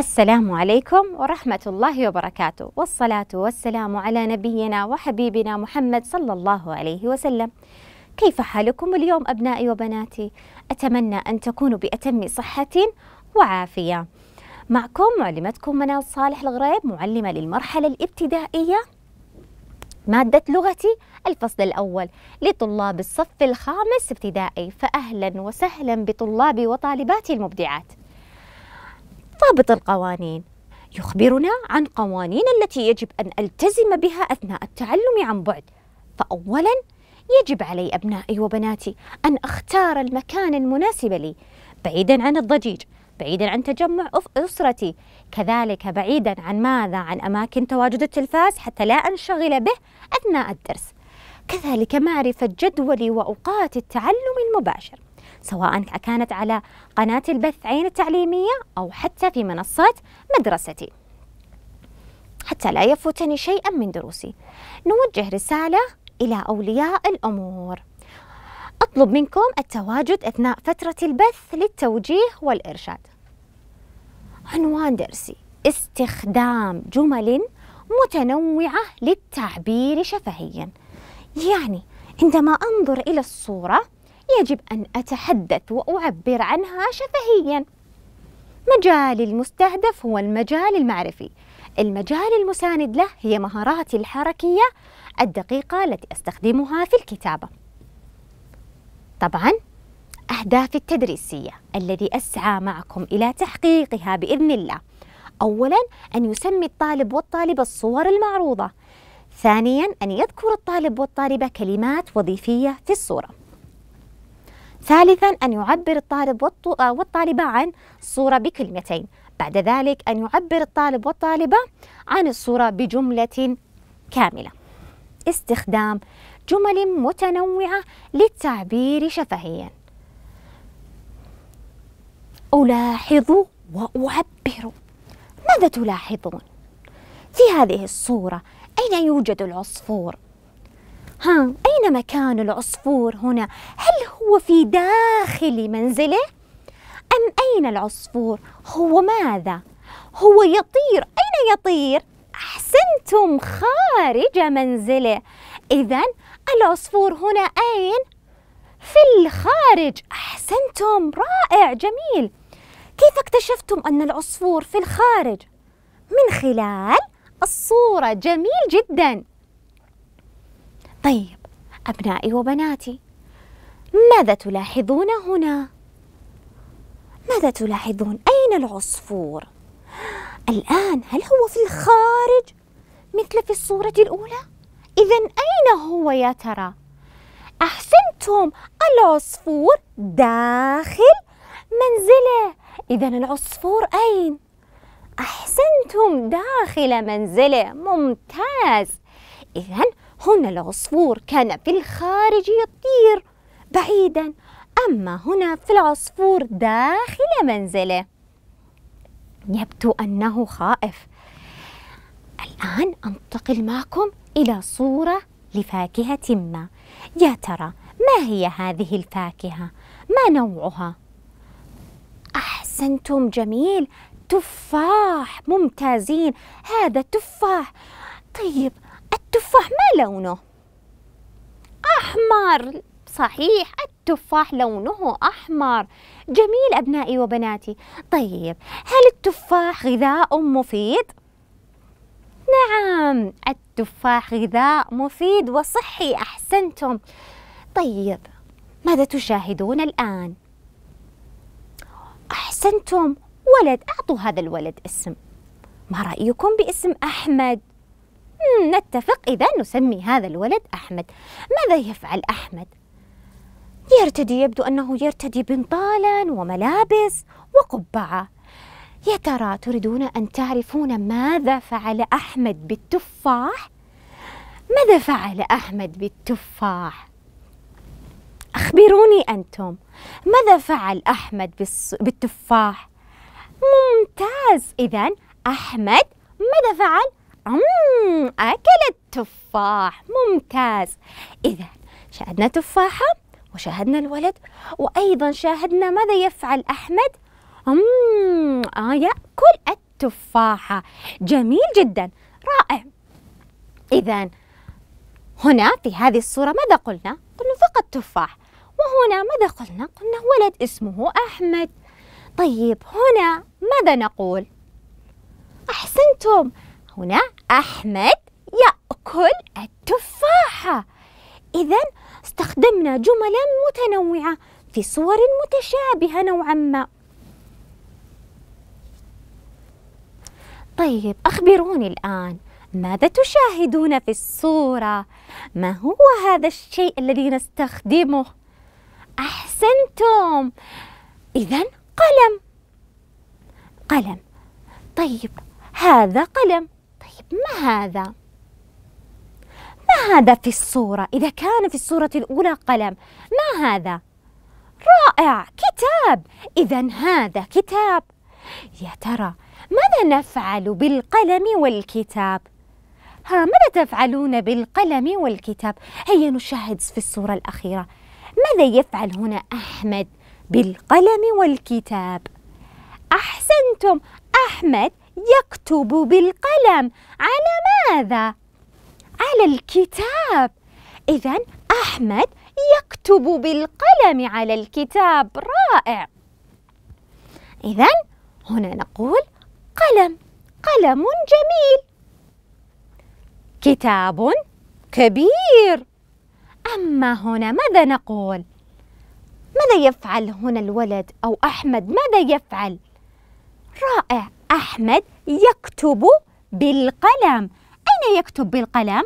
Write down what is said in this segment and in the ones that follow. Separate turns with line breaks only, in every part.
السلام عليكم ورحمة الله وبركاته والصلاة والسلام على نبينا وحبيبنا محمد صلى الله عليه وسلم كيف حالكم اليوم أبنائي وبناتي؟ أتمنى أن تكونوا بأتم صحة وعافية معكم معلمتكم منال صالح الغريب معلمة للمرحلة الابتدائية مادة لغتي الفصل الأول لطلاب الصف الخامس ابتدائي فأهلا وسهلا بطلابي وطالباتي المبدعات ضابط القوانين يخبرنا عن قوانين التي يجب أن ألتزم بها أثناء التعلم عن بعد فأولاً يجب علي أبنائي وبناتي أن أختار المكان المناسب لي بعيداً عن الضجيج بعيدا عن تجمع أسرتي كذلك بعيدا عن ماذا عن أماكن تواجد التلفاز حتى لا أنشغل به أثناء الدرس كذلك معرفة جدولي وأوقات التعلم المباشر سواء كانت على قناة البث عين التعليمية أو حتى في منصات مدرستي حتى لا يفوتني شيئا من دروسي نوجه رسالة إلى أولياء الأمور أطلب منكم التواجد أثناء فترة البث للتوجيه والإرشاد عنوان درسي استخدام جمل متنوعة للتعبير شفهيا يعني عندما أنظر إلى الصورة يجب أن أتحدث وأعبر عنها شفهياً. مجالي المستهدف هو المجال المعرفي. المجال المساند له هي مهاراتي الحركية الدقيقة التي أستخدمها في الكتابة. طبعاً أهدافي التدريسية الذي أسعى معكم إلى تحقيقها بإذن الله. أولاً أن يسمي الطالب والطالبة الصور المعروضة. ثانياً أن يذكر الطالب والطالبة كلمات وظيفية في الصورة. ثالثا أن يعبر الطالب آه، والطالبة عن الصورة بكلمتين بعد ذلك أن يعبر الطالب والطالبة عن الصورة بجملة كاملة استخدام جمل متنوعة للتعبير شفهيا ألاحظ وأعبر ماذا تلاحظون؟ في هذه الصورة أين يوجد العصفور؟ ها أين مكان العصفور هنا؟ هل هو في داخل منزله؟ أم أين العصفور؟ هو ماذا؟ هو يطير، أين يطير؟ أحسنتم خارج منزله إذا العصفور هنا أين؟ في الخارج أحسنتم رائع جميل كيف اكتشفتم أن العصفور في الخارج؟ من خلال الصورة جميل جداً طيب أبنائي وبناتي ماذا تلاحظون هنا؟ ماذا تلاحظون؟ أين العصفور؟ الآن هل هو في الخارج مثل في الصورة الأولى؟ إذا أين هو يا ترى؟ أحسنتم العصفور داخل منزله إذا العصفور أين؟ أحسنتم داخل منزله ممتاز إذا هنا العصفور كان في الخارج يطير بعيدا أما هنا في العصفور داخل منزله يبدو أنه خائف الآن أنتقل معكم إلى صورة لفاكهة ما يا ترى ما هي هذه الفاكهة؟ ما نوعها؟ أحسنتم جميل تفاح ممتازين هذا تفاح طيب التفاح ما لونه أحمر صحيح التفاح لونه أحمر جميل أبنائي وبناتي طيب هل التفاح غذاء مفيد؟ نعم التفاح غذاء مفيد وصحي أحسنتم طيب ماذا تشاهدون الآن؟ أحسنتم ولد أعطوا هذا الولد اسم ما رأيكم باسم أحمد؟ نتفق إذا نسمي هذا الولد أحمد ماذا يفعل أحمد؟ يرتدي يبدو أنه يرتدي بنطالا وملابس وقبعة يا ترى تريدون أن تعرفون ماذا فعل أحمد بالتفاح؟ ماذا فعل أحمد بالتفاح؟ أخبروني أنتم ماذا فعل أحمد بالتفاح؟ ممتاز إذا أحمد ماذا فعل؟ أمم أكلت تفاح ممتاز إذا شاهدنا تفاحة وشاهدنا الولد وأيضا شاهدنا ماذا يفعل أحمد أمم آه يأكل التفاحة جميل جدا رائع إذا هنا في هذه الصورة ماذا قلنا؟ قلنا فقط تفاح وهنا ماذا قلنا؟ قلنا ولد اسمه أحمد طيب هنا ماذا نقول؟ أحسنتم هنا أحمد يأكل التفاحة إذا استخدمنا جملا متنوعة في صور متشابهة نوعا ما طيب أخبروني الآن ماذا تشاهدون في الصورة؟ ما هو هذا الشيء الذي نستخدمه؟ أحسنتم إذا قلم قلم طيب هذا قلم طيب، ما هذا؟ ما هذا في الصورة؟ إذا كان في الصورة الأولى قلم ما هذا؟ رائع كتاب إذا هذا كتاب يا ترى ماذا نفعل بالقلم والكتاب؟ ها ماذا تفعلون بالقلم والكتاب؟ هيا نشاهد في الصورة الأخيرة ماذا يفعل هنا أحمد بالقلم والكتاب؟ أحسنتم أحمد يكتب بالقلم على ماذا؟ على الكتاب إذا أحمد يكتب بالقلم على الكتاب رائع إذا هنا نقول قلم قلم جميل كتاب كبير أما هنا ماذا نقول؟ ماذا يفعل هنا الولد أو أحمد ماذا يفعل؟ رائع أحمد يكتب بالقلم أين يكتب بالقلم؟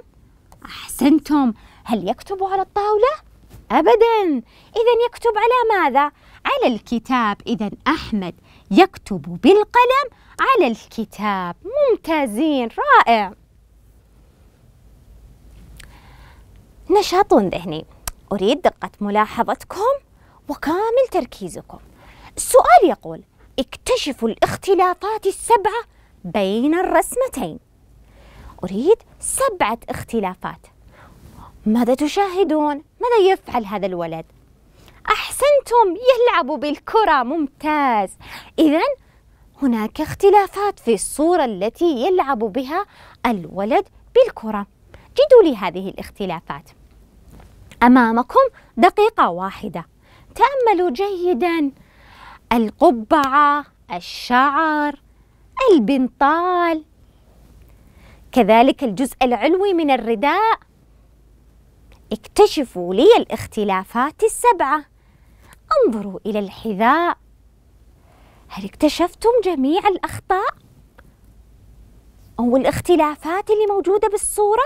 أحسنتم هل يكتب على الطاولة؟ أبدا إذا يكتب على ماذا؟ على الكتاب إذا أحمد يكتب بالقلم على الكتاب ممتازين رائع نشاط ذهني أريد دقة ملاحظتكم وكامل تركيزكم السؤال يقول اكتشفوا الاختلافات السبعة بين الرسمتين أريد سبعة اختلافات ماذا تشاهدون؟ ماذا يفعل هذا الولد؟ أحسنتم يلعب بالكرة ممتاز إذا هناك اختلافات في الصورة التي يلعب بها الولد بالكرة جدوا لي هذه الاختلافات أمامكم دقيقة واحدة تأملوا جيدا القبعة الشعر البنطال كذلك الجزء العلوي من الرداء اكتشفوا لي الاختلافات السبعة انظروا إلى الحذاء هل اكتشفتم جميع الأخطاء؟ أو الاختلافات اللي موجودة بالصورة؟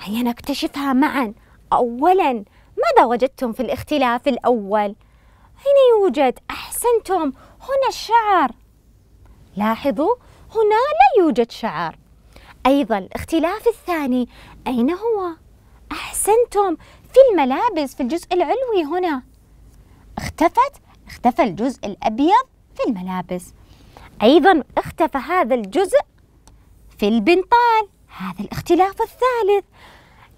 هيا نكتشفها معا أولا ماذا وجدتم في الاختلاف الأول؟ هنا يوجد أحد أحسنتم هنا الشعر لاحظوا هنا لا يوجد شعر أيضا الاختلاف الثاني أين هو؟ أحسنتم في الملابس في الجزء العلوي هنا اختفت اختفى الجزء الأبيض في الملابس أيضا اختفى هذا الجزء في البنطال هذا الاختلاف الثالث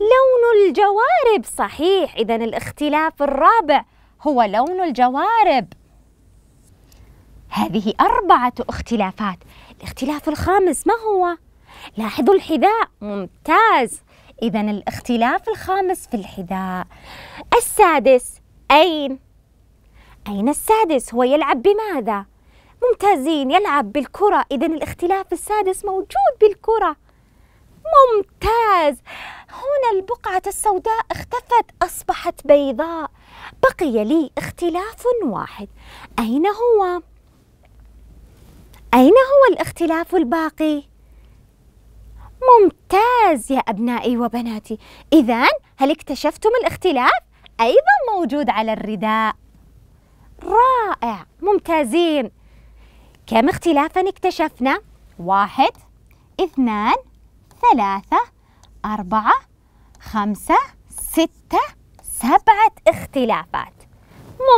لون الجوارب صحيح إذا الاختلاف الرابع هو لون الجوارب هذه أربعة اختلافات الاختلاف الخامس ما هو؟ لاحظوا الحذاء ممتاز إذا الاختلاف الخامس في الحذاء السادس أين؟ أين السادس؟ هو يلعب بماذا؟ ممتازين يلعب بالكرة إذا الاختلاف السادس موجود بالكرة ممتاز هنا البقعة السوداء اختفت أصبحت بيضاء بقي لي اختلاف واحد أين هو؟ أين هو الاختلاف الباقي؟ ممتاز يا أبنائي وبناتي إذا هل اكتشفتم الاختلاف؟ أيضا موجود على الرداء رائع ممتازين كم اختلافا اكتشفنا؟ واحد اثنان ثلاثة أربعة خمسة ستة سبعة اختلافات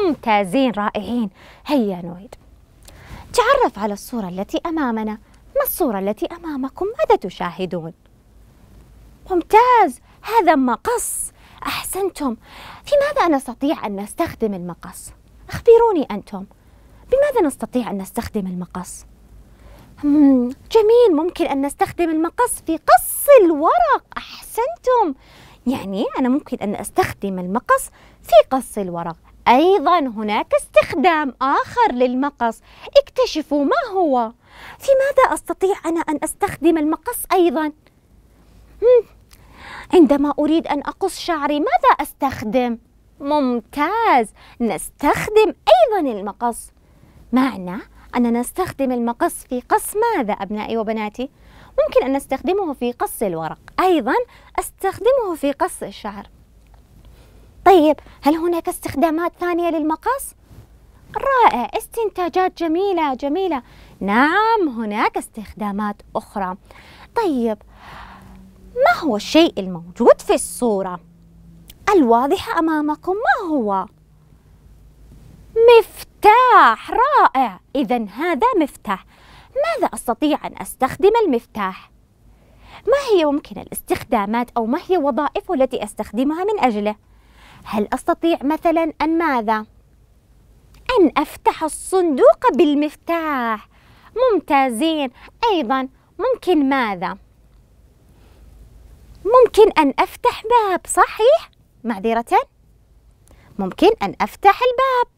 ممتازين رائعين هيا نعيد تعرف على الصورة التي أمامنا ما الصورة التي أمامكم ماذا تشاهدون؟ ممتاز هذا مقص أحسنتم في ماذا نستطيع أن نستخدم المقص؟ أخبروني أنتم بماذا نستطيع أن نستخدم المقص؟ جميل ممكن أن نستخدم المقص في قص الورق أحسنتم يعني أنا ممكن أن أستخدم المقص في قص الورق أيضا هناك استخدام آخر للمقص اكتشفوا ما هو في ماذا أستطيع أنا أن أستخدم المقص أيضا؟ عندما أريد أن أقص شعري ماذا أستخدم؟ ممتاز نستخدم أيضا المقص معنى أننا نستخدم المقص في قص ماذا أبنائي وبناتي؟ ممكن أن نستخدمه في قص الورق أيضا أستخدمه في قص الشعر طيب هل هناك استخدامات ثانية للمقص؟ رائع استنتاجات جميلة جميلة نعم هناك استخدامات أخرى طيب ما هو الشيء الموجود في الصورة الواضحة أمامكم ما هو؟ مفتاح رائع إذا هذا مفتاح ماذا أستطيع أن أستخدم المفتاح؟ ما هي ممكن الاستخدامات أو ما هي وظائفه التي أستخدمها من أجله؟ هل أستطيع مثلا أن ماذا؟ أن أفتح الصندوق بالمفتاح ممتازين أيضا ممكن ماذا؟ ممكن أن أفتح باب صحيح؟ معذرة ممكن أن أفتح الباب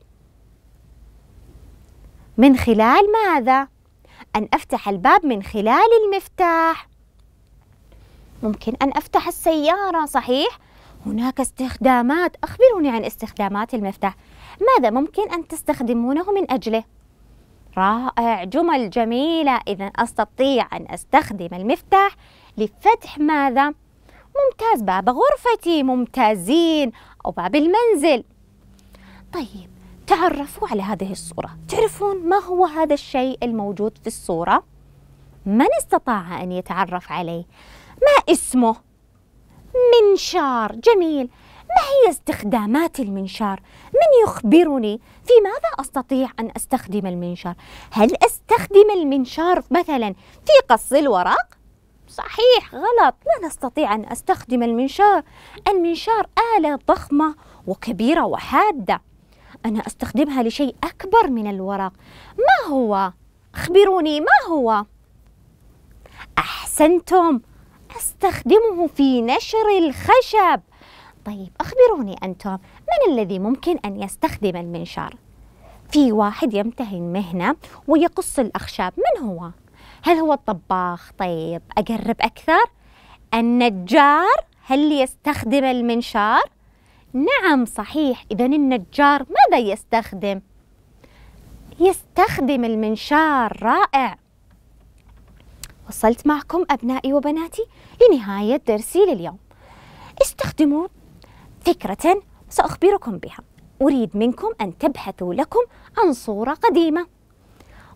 من خلال ماذا؟ أن أفتح الباب من خلال المفتاح ممكن أن أفتح السيارة صحيح؟ هناك استخدامات أخبرني عن استخدامات المفتاح ماذا ممكن أن تستخدمونه من أجله؟ رائع جمل جميلة إذا أستطيع أن أستخدم المفتاح لفتح ماذا؟ ممتاز باب غرفتي ممتازين أو باب المنزل طيب تعرفوا على هذه الصورة تعرفون ما هو هذا الشيء الموجود في الصورة؟ من استطاع أن يتعرف عليه؟ ما اسمه؟ منشار جميل ما هي استخدامات المنشار؟ من يخبرني في ماذا أستطيع أن أستخدم المنشار؟ هل أستخدم المنشار مثلا في قص الورق؟ صحيح غلط لا نستطيع أن أستخدم المنشار المنشار آلة ضخمة وكبيرة وحادة أنا أستخدمها لشيء أكبر من الورق ما هو؟ أخبروني ما هو؟ أحسنتم أستخدمه في نشر الخشب طيب أخبروني أنتم من الذي ممكن أن يستخدم المنشار؟ في واحد يمتهن مهنة ويقص الأخشاب من هو؟ هل هو الطباخ؟ طيب أقرب أكثر النجار هل يستخدم المنشار؟ نعم صحيح إذا النجار ماذا يستخدم؟ يستخدم المنشار رائع وصلت معكم أبنائي وبناتي لنهاية درسي لليوم استخدموا فكرة سأخبركم بها أريد منكم أن تبحثوا لكم عن صورة قديمة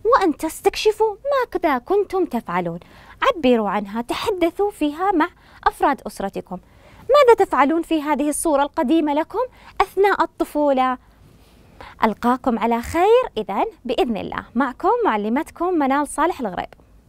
وأن تستكشفوا ماذا كنتم تفعلون عبروا عنها تحدثوا فيها مع أفراد أسرتكم ماذا تفعلون في هذه الصورة القديمة لكم أثناء الطفولة؟ ألقاكم على خير إذا بإذن الله معكم معلمتكم منال صالح الغريب